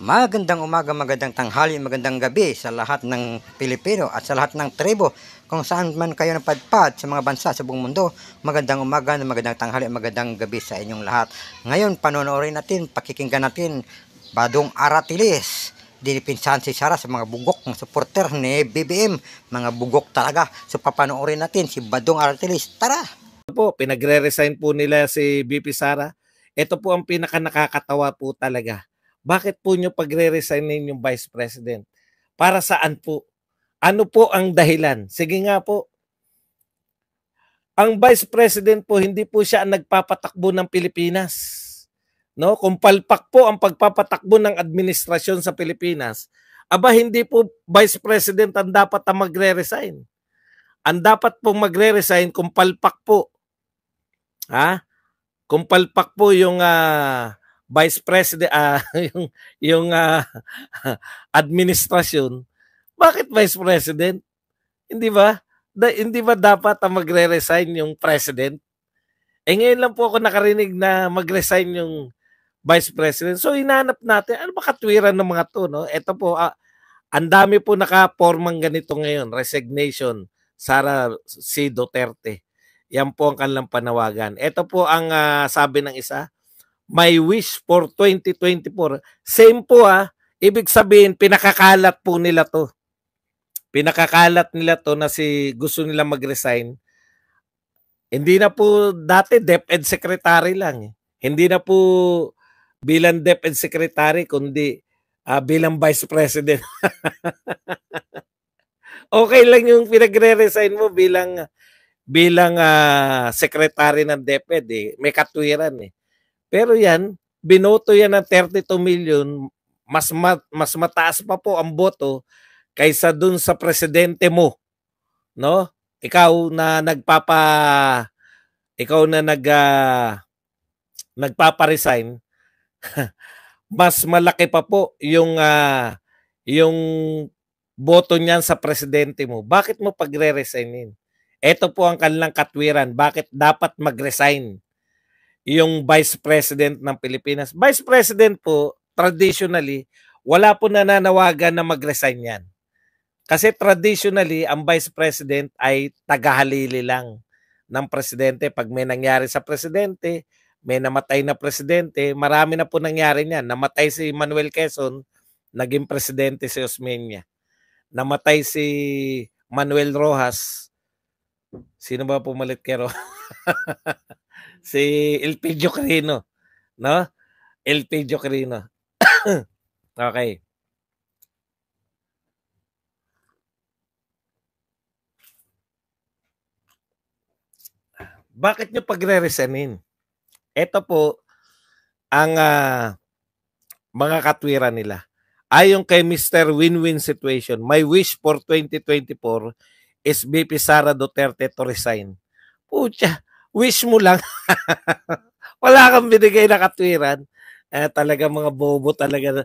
Magandang umaga, magandang tanghali, magandang gabi sa lahat ng Pilipino at sa lahat ng tribo kung saan man kayo napadpad sa mga bansa sa buong mundo. Magandang umaga, magandang tanghali, magandang gabi sa inyong lahat. Ngayon, panonoorin natin, pakikinggan natin Badong Aratilis Dinipinsan si Sara sa mga bugok ng supporter ni BBM. Mga bugok talaga. So papanoorin natin si Badong Artilis. Tara! Po, pinagre-resign po nila si BP Sara. Ito po ang pinaka nakakatawa po talaga bakit po nyo pagre-resignin yung Vice President? Para saan po? Ano po ang dahilan? Sige nga po. Ang Vice President po, hindi po siya ang nagpapatakbo ng Pilipinas. No? Kung palpak po ang pagpapatakbo ng administrasyon sa Pilipinas, aba hindi po Vice President ang dapat ang magre-resign. Ang dapat pong magre-resign kung palpak po. Ha? Kung palpak po yung uh, vice president uh, yung yung uh, administrasyon bakit vice president hindi ba da, hindi ba dapat ang magre-resign yung president eh ngayon lang po ako nakarinig na mag-resign yung vice president so hinanap natin ano ba katwiran ng mga to no ito po uh, ang dami po naka-formang ganito ngayon resignation Sara C Duterte yan po ang kanilang panawagan ito po ang uh, sabi ng isa my wish for 2024. Same po ah, ibig sabihin pinakakalat po nila to. Pinakakalat nila to na si gusto nila mag-resign. Hindi na po dati DepEd secretary lang. Eh. Hindi na po bilang DepEd secretary kundi uh, bilang vice president. okay lang yung pinagre-resign mo bilang bilang uh, secretary ng DepEd eh. May katwiran eh. Pero yan, binoto yan ng 32 million, mas, mat, mas mataas pa po ang boto kaysa dun sa presidente mo. No? Ikaw na nagpapa ikaw na nag uh, nagpapa-resign. mas malaki pa po yung uh, yung boto niyan sa presidente mo. Bakit mo pagre-resignin? Ito po ang kanilang katwiran. Bakit dapat mag-resign yung Vice President ng Pilipinas. Vice President po, traditionally, wala po nananawagan na mag-resign yan. Kasi traditionally, ang Vice President ay tagahalili lang ng presidente. Pag may nangyari sa presidente, may namatay na presidente, marami na po nangyari niyan. Namatay si Manuel Quezon, naging presidente si Osmeña. Namatay si Manuel Rojas. Sino ba pumalit kay Rojas? si Elpidio Crino, no? Elpidio Crino. okay. Bakit nyo pagre-resignin? Ito po ang uh, mga katwira nila. Ayon kay Mr. Win-Win Situation, my wish for 2024 is BP Sara Duterte to resign. Pucha, wish mo lang. Wala kang binigay na katwiran. Eh, talaga mga bobo talaga.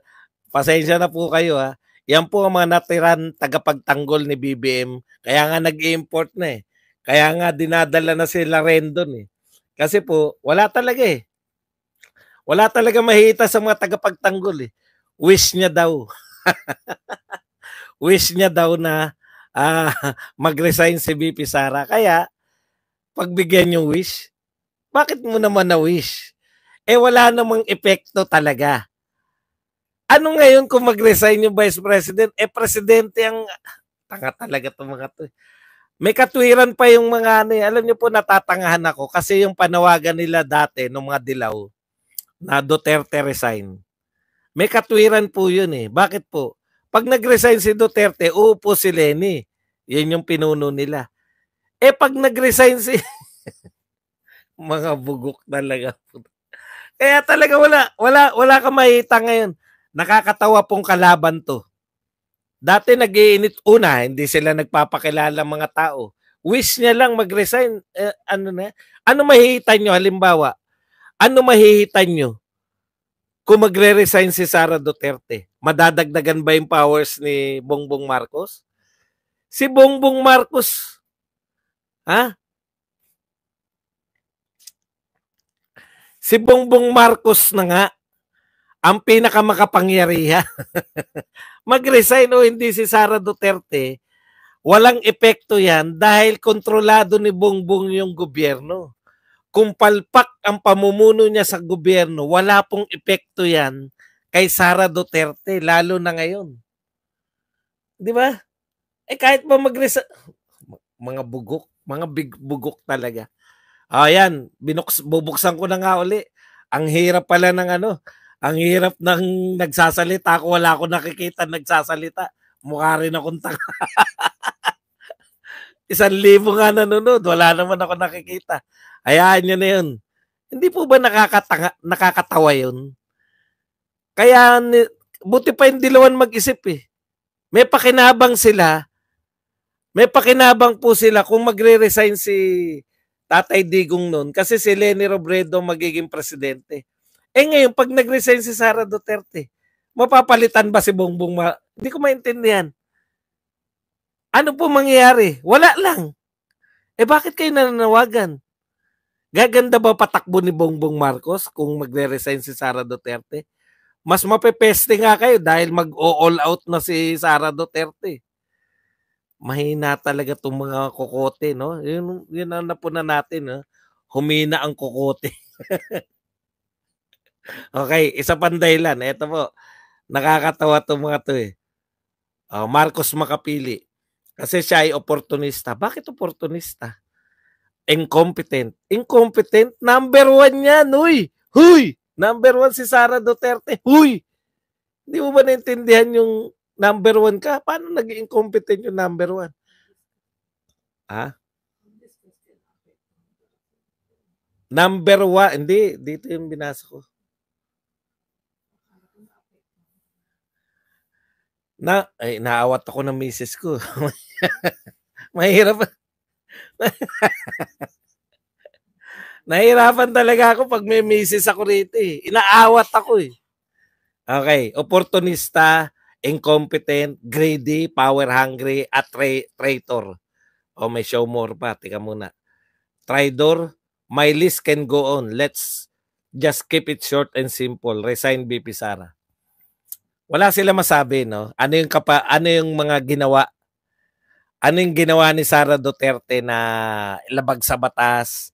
Pasensya na po kayo ha. Yan po ang mga natiran tagapagtanggol ni BBM. Kaya nga nag-import na eh. Kaya nga dinadala na sila rin eh. Kasi po, wala talaga eh. Wala talaga mahita sa mga tagapagtanggol eh. Wish niya daw. Wish niya daw na uh, mag-resign si BP Sara. Kaya pagbigyan yung wish? Bakit mo naman na-wish? Eh wala namang epekto talaga. Ano ngayon kung mag-resign yung vice president? Eh presidente ang... Tanga talaga itong mga to. Eh. May katwiran pa yung mga ano eh. Alam niyo po natatangahan ako kasi yung panawagan nila dati ng mga dilaw na Duterte resign. May katwiran po yun eh. Bakit po? Pag nag-resign si Duterte, uupo si Lenny. Yan yung pinuno nila. Eh pag nag-resign si mga bugok talaga. po. Kaya talaga wala, wala, wala ka makita ngayon. Nakakatawa pong kalaban to. Dati nag una, hindi sila nagpapakilala mga tao. Wish niya lang mag-resign. Eh, ano na? Ano mahihita nyo? Halimbawa, ano mahihita nyo? Kung magre-resign si Sara Duterte, madadagdagan ba yung powers ni Bongbong Marcos? Si Bongbong Marcos, Ha? Si Bongbong Marcos na nga ang pinakamakapangyariha. Mag-resign o hindi si Sara Duterte, walang epekto yan dahil kontrolado ni Bongbong yung gobyerno. Kung palpak ang pamumuno niya sa gobyerno, wala pong epekto yan kay Sara Duterte, lalo na ngayon. Di ba? Eh kahit pa mag mga bugok, mga big bugok talaga. Ayan, ah, binuks, bubuksan ko na nga uli. Ang hirap pala ng ano, ang hirap ng nagsasalita. Ako wala akong nakikita nagsasalita. Mukha rin akong tanga. Isang libo nga nanonood. Wala naman ako nakikita. Hayaan nyo na yun. Hindi po ba nakakatanga, nakakatawa yun? Kaya, buti pa yung dilawan mag-isip eh. May pakinabang sila may pakinabang po sila kung magre-resign si Tatay Digong noon kasi si Lenny Robredo magiging presidente. Eh ngayon, pag nag-resign si Sara Duterte, mapapalitan ba si Bongbong? Ma- Hindi ko maintindihan. Ano po mangyayari? Wala lang. Eh bakit kayo nananawagan? Gaganda ba patakbo ni Bongbong Marcos kung magre-resign si Sara Duterte? Mas mapepeste nga kayo dahil mag-all out na si Sara Duterte mahina talaga itong mga kokote, no? Yun, yun ang napuna natin, no? Humina ang kokote. okay, isa pang dahilan. Ito po, nakakatawa itong mga to eh. Uh, Marcos Makapili. Kasi siya ay opportunista. Bakit opportunista? Incompetent. Incompetent? Number one yan, huy! Huy! Number one si Sara Duterte. Huy! Hindi mo ba naintindihan yung number one ka, paano naging competent yung number one? Ha? Number one, hindi, dito yung binasa ko. Na, ay, naawat ako ng misis ko. Mahirap. Nahirapan talaga ako pag may misis ako rito eh. Inaawat ako eh. Okay, oportunista, incompetent, greedy, power hungry, at tra- traitor. O oh, may show more pa. Tika muna. Traidor, my list can go on. Let's just keep it short and simple. Resign BP Sara. Wala sila masabi, no? Ano yung, kapa, ano yung mga ginawa? Ano yung ginawa ni Sara Duterte na labag sa batas?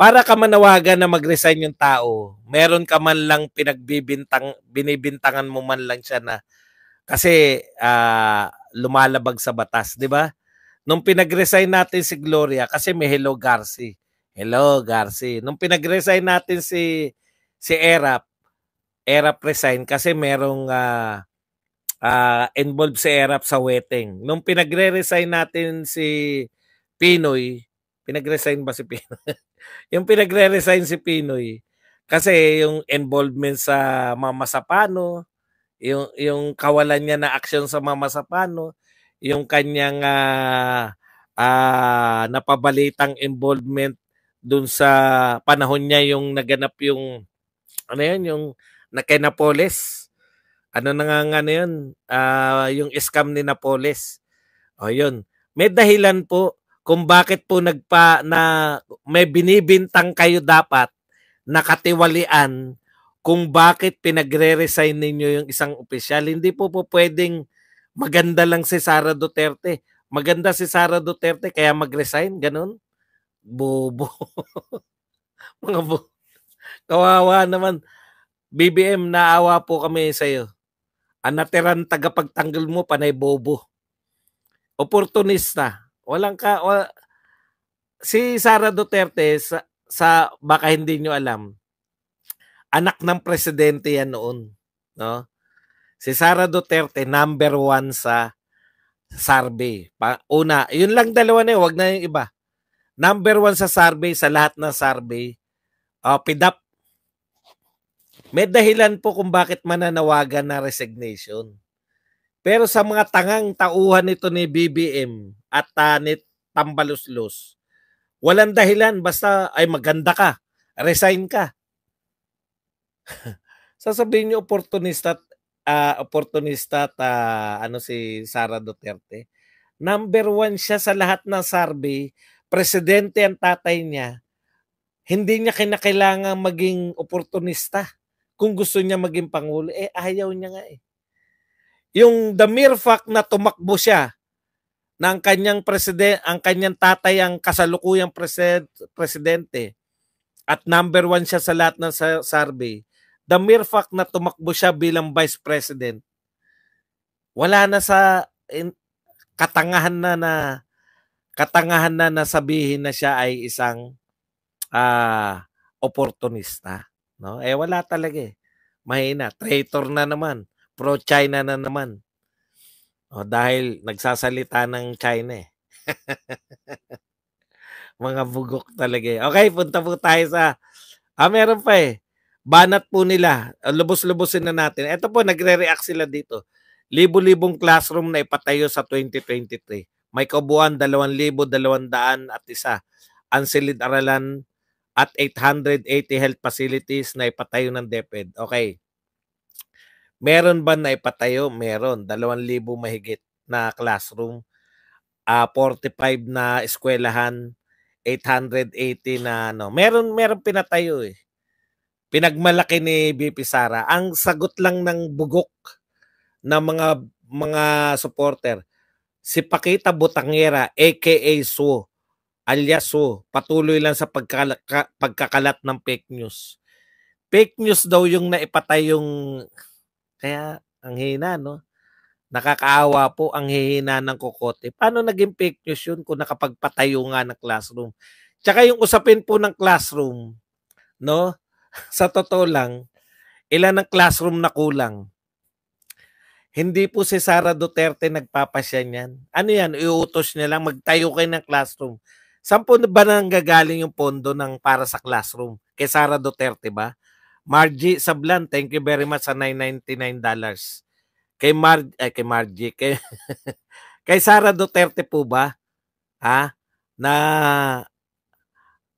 Para ka manawagan na mag-resign yung tao, meron ka man lang pinagbibintang, binibintangan mo man lang siya na kasi uh, lumalabag sa batas, di ba? Nung pinag-resign natin si Gloria, kasi may Hello Garci. Hello Garci. Nung pinag-resign natin si, si Erap, Erap resign kasi merong uh, uh, involved si Erap sa wedding. Nung pinagre-resign natin si Pinoy, pinagresign ba si Pinoy? yung pinagre-resign si Pinoy, kasi yung involvement sa Mama Sapano, yung yung kawalan niya na aksyon sa Mama Sapano, yung kanyang uh, uh, napabalitang involvement dun sa panahon niya yung naganap yung ano yun yung na kay Napoles. Ano na nga ano yun? Uh, yung scam ni Napoles. O yun. May dahilan po kung bakit po nagpa na may binibintang kayo dapat nakatiwalian kung bakit pinagre-resign ninyo yung isang opisyal. Hindi po po pwedeng maganda lang si Sara Duterte. Maganda si Sara Duterte kaya mag-resign, ganun? Bobo. Mga bo Kawawa naman. BBM, naawa po kami sa iyo. Ang natirang tagapagtanggol mo, panay bobo. Opportunista. Walang ka... Wala, si Sara Duterte, sa, sa baka hindi nyo alam, anak ng presidente yan noon. No? Si Sara Duterte, number one sa survey. Pa, una, yun lang dalawa na yun, wag na yung iba. Number one sa survey, sa lahat ng survey, uh, ah, PIDAP. May dahilan po kung bakit mananawagan na resignation. Pero sa mga tangang tauhan ito ni BBM at uh, Tambaluslos, walang dahilan basta ay maganda ka, resign ka sasabihin niyo opportunista uh, opportunista at uh, ano si Sara Duterte. Number one siya sa lahat ng survey. Presidente ang tatay niya. Hindi niya kinakailangan maging opportunista kung gusto niya maging pangulo. Eh, ayaw niya nga eh. Yung the mere fact na tumakbo siya na ang kanyang president, ang kanyang tatay ang kasalukuyang presid, presidente at number one siya sa lahat ng survey, the mere fact na tumakbo siya bilang vice president, wala na sa in, katangahan na na katangahan na sabihin na siya ay isang uh, ah, opportunista. No? Eh wala talaga eh. Mahina. Traitor na naman. Pro-China na naman. O, dahil nagsasalita ng China eh. Mga bugok talaga eh. Okay, punta po tayo sa... Ah, meron pa eh banat po nila. Ah, Lubos-lubosin na natin. Ito po, nagre-react sila dito. Libo-libong classroom na ipatayo sa 2023. May kabuuan 2,200 at isa. Unsealed aralan at 880 health facilities na ipatayo ng DepEd. Okay. Meron ba na ipatayo? Meron. 2,000 mahigit na classroom. Uh, ah, 45 na eskwelahan. 880 na ano. Meron meron pinatayo eh pinagmalaki ni BP Sara ang sagot lang ng bugok ng mga mga supporter si Pakita Butangera aka Su alias Su patuloy lang sa pagkala, pagkakalat ng fake news fake news daw yung naipatay yung kaya ang hina no Nakakaawa po ang hihina ng kokote. Paano naging fake news yun kung nakapagpatayo nga ng classroom? Tsaka yung usapin po ng classroom, no? sa totoo lang, ilan ang classroom na kulang? Hindi po si Sara Duterte nagpapasya niyan. Ano yan? Iutos niya lang, magtayo kayo ng classroom. Saan po ba nanggagaling yung pondo ng para sa classroom? Kay Sara Duterte ba? Margie Sablan, thank you very much sa $999. Kay Mar eh, kay Margie, kay kay Sara Duterte po ba? Ha? Na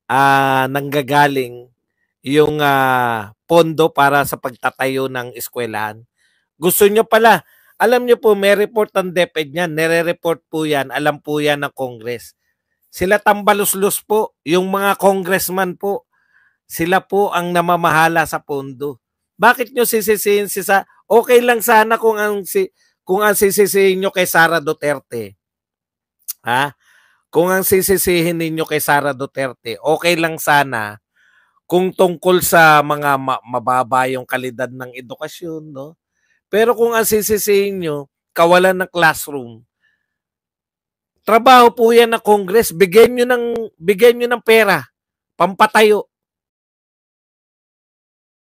ah, nanggagaling yung uh, pondo para sa pagtatayo ng eskwelahan. Gusto nyo pala, alam nyo po, may report ng DepEd niyan, nire-report po yan, alam po yan ng Congress. Sila tambaluslus po, yung mga congressman po, sila po ang namamahala sa pondo. Bakit nyo sisisihin si sa okay lang sana kung ang si kung ang sisisihin nyo kay Sara Duterte. Ha? Kung ang sisisihin ninyo kay Sara Duterte, okay lang sana kung tungkol sa mga ma- mababa kalidad ng edukasyon, no? Pero kung ang sisisihin nyo, kawalan ng classroom, trabaho po yan ng Congress, bigyan nyo ng, bigyan nyo ng pera, pampatayo.